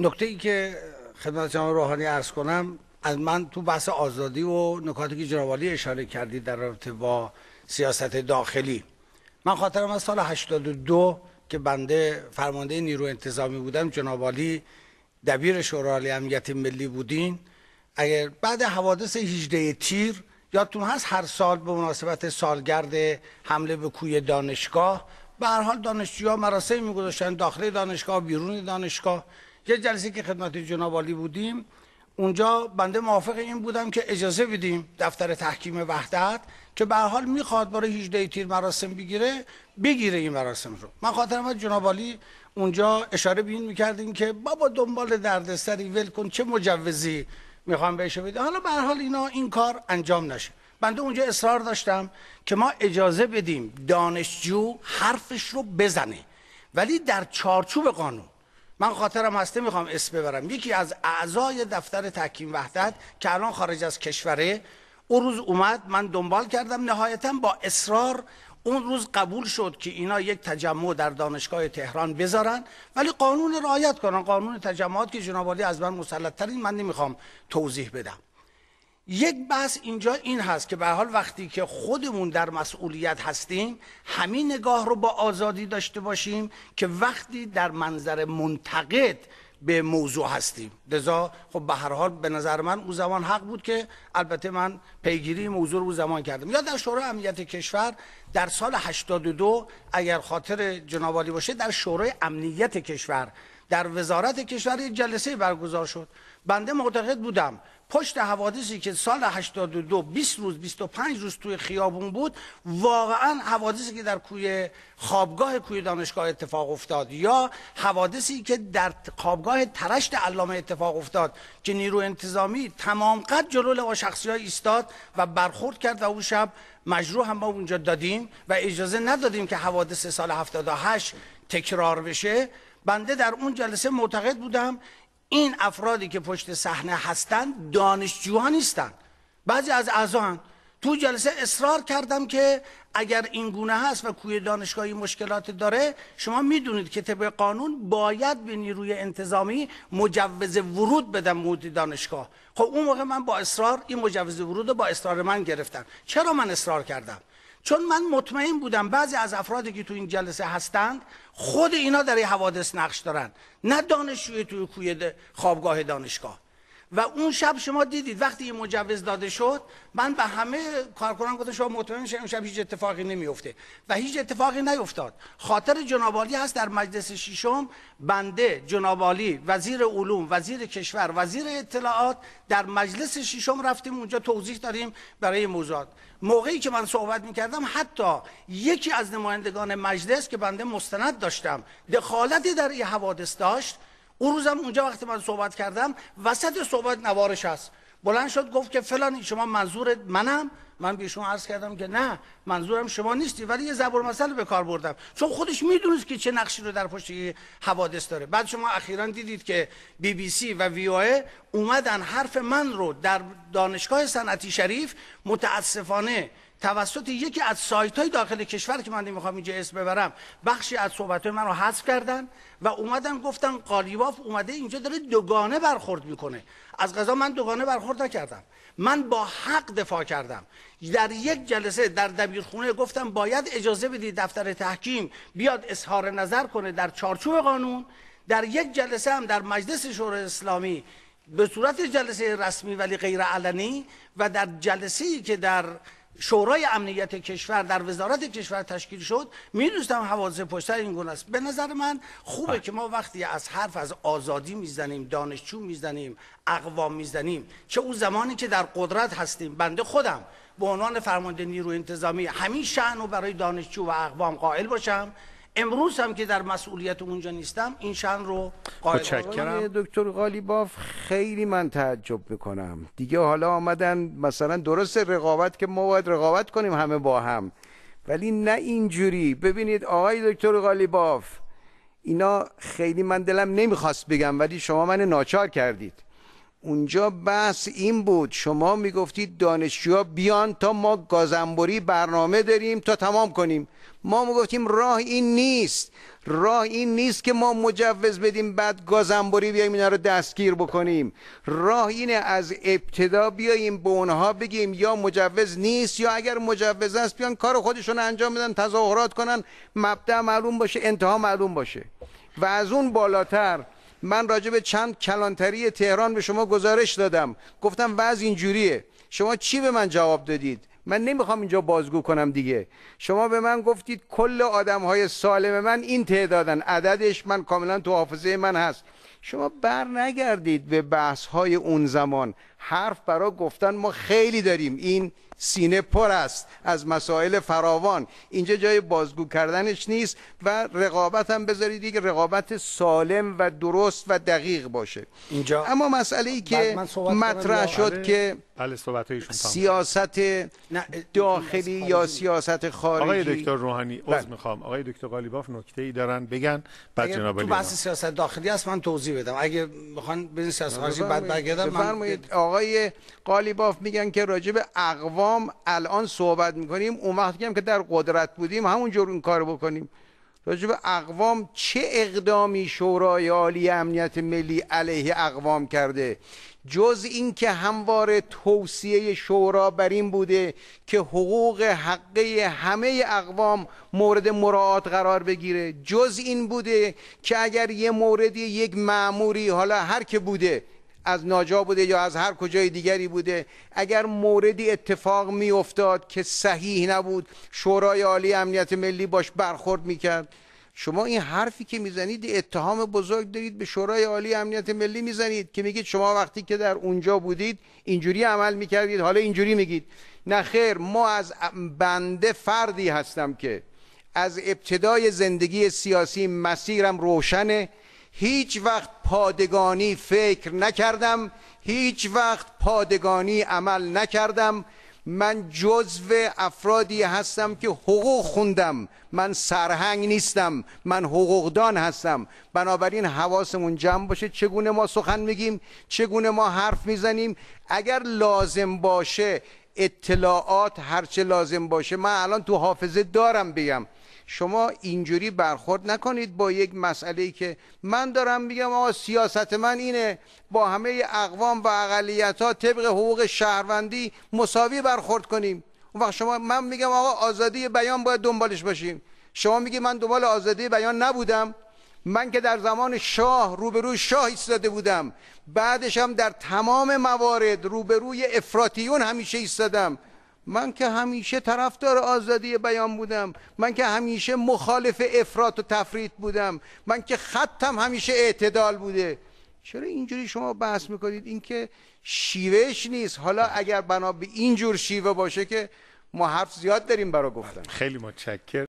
نکته ای که خدمت شما روحانی عرض کنم از من تو بحث آزادی و نکاتی که جنابالی اشاره کردی در رابطه با سیاست داخلی من خاطرم از سال 82 که بنده فرمانده نیرو انتظامی بودم جنابالی دبیر شورای امنیت ملی بودین اگر بعد حوادث 18 تیر یادتون هست هر سال به مناسبت سالگرد حمله به کوی دانشگاه به هر حال دانشجوها مراسم میگذاشتن داخل دانشگاه بیرون دانشگاه یه جلسه که خدمت جناب بودیم اونجا بنده موافق این بودم که اجازه بدیم دفتر تحکیم وحدت که به حال میخواد برای 18 تیر مراسم بگیره بگیره این مراسم رو من خاطرم جناب عالی اونجا اشاره بین میکردیم که بابا دنبال دردسری ول کن چه مجوزی میخوام بهش بده حالا به حال اینا این کار انجام نشه بنده اونجا اصرار داشتم که ما اجازه بدیم دانشجو حرفش رو بزنه ولی در چارچوب قانون من خاطرم هسته میخوام اسم ببرم یکی از اعضای دفتر تحکیم وحدت که الان خارج از کشوره او روز اومد من دنبال کردم نهایتا با اصرار اون روز قبول شد که اینا یک تجمع در دانشگاه تهران بذارن ولی قانون رعایت کنن قانون تجمعات که جناب از من مسلط ترین من نمیخوام توضیح بدم یک بحث اینجا این هست که به حال وقتی که خودمون در مسئولیت هستیم همین نگاه رو با آزادی داشته باشیم که وقتی در منظر منتقد به موضوع هستیم لذا خب به هر حال به نظر من او زمان حق بود که البته من پیگیری موضوع رو او زمان کردم یا در شورای امنیت کشور در سال 82 اگر خاطر جنابالی باشه در شورای امنیت کشور در وزارت کشور یک جلسه برگزار شد بنده معتقد بودم پشت حوادثی که سال 82 20 روز 25 روز توی خیابون بود واقعا حوادثی که در کوی خوابگاه کوی دانشگاه اتفاق افتاد یا حوادثی که در خوابگاه ترشت علامه اتفاق افتاد که نیرو انتظامی تمام قد جلو لوا شخصی های ایستاد و برخورد کرد و اون شب مجروح هم ما اونجا دادیم و اجازه ندادیم که حوادث سال 78 تکرار بشه بنده در اون جلسه معتقد بودم این افرادی که پشت صحنه هستند دانشجوها نیستند بعضی از اعضا تو جلسه اصرار کردم که اگر این گونه هست و کوی دانشگاهی مشکلات داره شما میدونید که طبق قانون باید به نیروی انتظامی مجوز ورود بدم مدیر دانشگاه خب اون موقع من با اصرار این مجوز ورود با اصرار من گرفتم چرا من اصرار کردم چون من مطمئن بودم بعضی از افرادی که تو این جلسه هستند خود اینا در این حوادث نقش دارند نه دانشجوی توی کوی خوابگاه دانشگاه و اون شب شما دیدید وقتی این مجوز داده شد من به همه کارکنان گفتم شما مطمئن شید اون شب هیچ اتفاقی نمیفته و هیچ اتفاقی نیفتاد خاطر جنابالی هست در مجلس ششم بنده جنابالی وزیر علوم وزیر کشور وزیر اطلاعات در مجلس ششم رفتیم اونجا توضیح داریم برای موضوعات موقعی که من صحبت میکردم حتی یکی از نمایندگان مجلس که بنده مستند داشتم دخالتی در این حوادث داشت اون روزم اونجا وقتی من صحبت کردم وسط صحبت نوارش هست بلند شد گفت که فلان شما منظور منم من به شما عرض کردم که نه منظورم شما نیستی ولی یه زبر مسئله به کار بردم چون خودش میدونست که چه نقشی رو در پشت حوادث داره بعد شما اخیرا دیدید که بی بی سی و وی آه اومدن حرف من رو در دانشگاه صنعتی شریف متاسفانه توسط یکی از سایت های داخل کشور که من نمیخوام اینجا اسم ببرم بخشی از صحبت های من رو حذف کردن و اومدن گفتن قالیباف اومده اینجا داره دوگانه برخورد میکنه از غذا من دوگانه برخورد نکردم من با حق دفاع کردم در یک جلسه در دبیرخونه گفتم باید اجازه بدید دفتر تحکیم بیاد اظهار نظر کنه در چارچوب قانون در یک جلسه هم در مجلس شورای اسلامی به صورت جلسه رسمی ولی غیر علنی و در جلسه‌ای که در شورای امنیت کشور در وزارت کشور تشکیل شد میدونستم حواظه پشتر این گونه است به نظر من خوبه بله. که ما وقتی از حرف از آزادی میزنیم دانشجو میزنیم اقوام میزنیم چه اون زمانی که در قدرت هستیم بنده خودم به عنوان فرمانده نیروی انتظامی همین شعن و برای دانشجو و اقوام قائل باشم امروز هم که در مسئولیت اونجا نیستم این شن رو متشکرم دکتر غالیباف خیلی من تعجب میکنم دیگه حالا آمدن مثلا درست رقابت که ما باید رقابت کنیم همه با هم ولی نه اینجوری ببینید آقای دکتر غالیباف اینا خیلی من دلم نمیخواست بگم ولی شما من ناچار کردید اونجا بحث این بود شما میگفتید دانشجوها بیان تا ما گازنبوری برنامه داریم تا تمام کنیم ما میگفتیم راه این نیست راه این نیست که ما مجوز بدیم بعد گازنبوری بیایم اینا رو دستگیر بکنیم راه اینه از ابتدا بیاییم به اونها بگیم یا مجوز نیست یا اگر مجوز است بیان کار خودشون انجام بدن تظاهرات کنن مبدع معلوم باشه انتها معلوم باشه و از اون بالاتر من راجع به چند کلانتری تهران به شما گزارش دادم گفتم وضع اینجوریه شما چی به من جواب دادید من نمیخوام اینجا بازگو کنم دیگه شما به من گفتید کل آدم های سالم من این تعدادن عددش من کاملا تو حافظه من هست شما بر نگردید به بحث های اون زمان حرف برای گفتن ما خیلی داریم این سینه پر است از مسائل فراوان اینجا جای بازگو کردنش نیست و رقابت هم بذارید دیگه رقابت سالم و درست و دقیق باشه اینجا اما مسئله ای که مطرح شد آره. که بله، سیاست داخلی یا سیاست خارجی آقای دکتر روحانی عذر بله. میخوام آقای دکتر قالیباف نکته ای دارن بگن بعد جناب تو بحث سیاست داخلی است من توضیح بدم اگه میخوان بزنین سیاست خارجی بعد برگردم من آقای قالیباف میگن که راجب اقوام الان صحبت میکنیم اون وقتی هم که در قدرت بودیم جور این کار بکنیم راجب اقوام چه اقدامی شورای عالی امنیت ملی علیه اقوام کرده جز اینکه همواره توصیه شورا بر این بوده که حقوق حقه همه اقوام مورد مراعات قرار بگیره جز این بوده که اگر یه موردی یک معموری حالا هر که بوده از ناجا بوده یا از هر کجای دیگری بوده اگر موردی اتفاق می افتاد که صحیح نبود شورای عالی امنیت ملی باش برخورد می کرد شما این حرفی که زنید اتهام بزرگ دارید به شورای عالی امنیت ملی زنید که میگید شما وقتی که در اونجا بودید اینجوری عمل کردید حالا اینجوری میگید نه خیر ما از بنده فردی هستم که از ابتدای زندگی سیاسی مسیرم روشنه هیچ وقت پادگانی فکر نکردم هیچ وقت پادگانی عمل نکردم من جزو افرادی هستم که حقوق خوندم من سرهنگ نیستم من حقوقدان هستم بنابراین حواسمون جمع باشه چگونه ما سخن میگیم چگونه ما حرف میزنیم اگر لازم باشه اطلاعات هرچه لازم باشه من الان تو حافظه دارم بگم شما اینجوری برخورد نکنید با یک مسئله که من دارم میگم آقا سیاست من اینه با همه اقوام و اقلیت ها طبق حقوق شهروندی مساوی برخورد کنیم اون وقت شما من میگم آقا آزادی بیان باید دنبالش باشیم شما میگی من دنبال آزادی بیان نبودم من که در زمان شاه روبروی شاه ایستاده بودم بعدش هم در تمام موارد روبروی افراتیون همیشه ایستادم من که همیشه طرفدار آزادی بیان بودم من که همیشه مخالف افراط و تفرید بودم من که خطم همیشه اعتدال بوده چرا اینجوری شما بحث میکنید اینکه شیوهش نیست حالا اگر بنا به اینجور شیوه باشه که ما حرف زیاد داریم برای گفتن خیلی متشکرم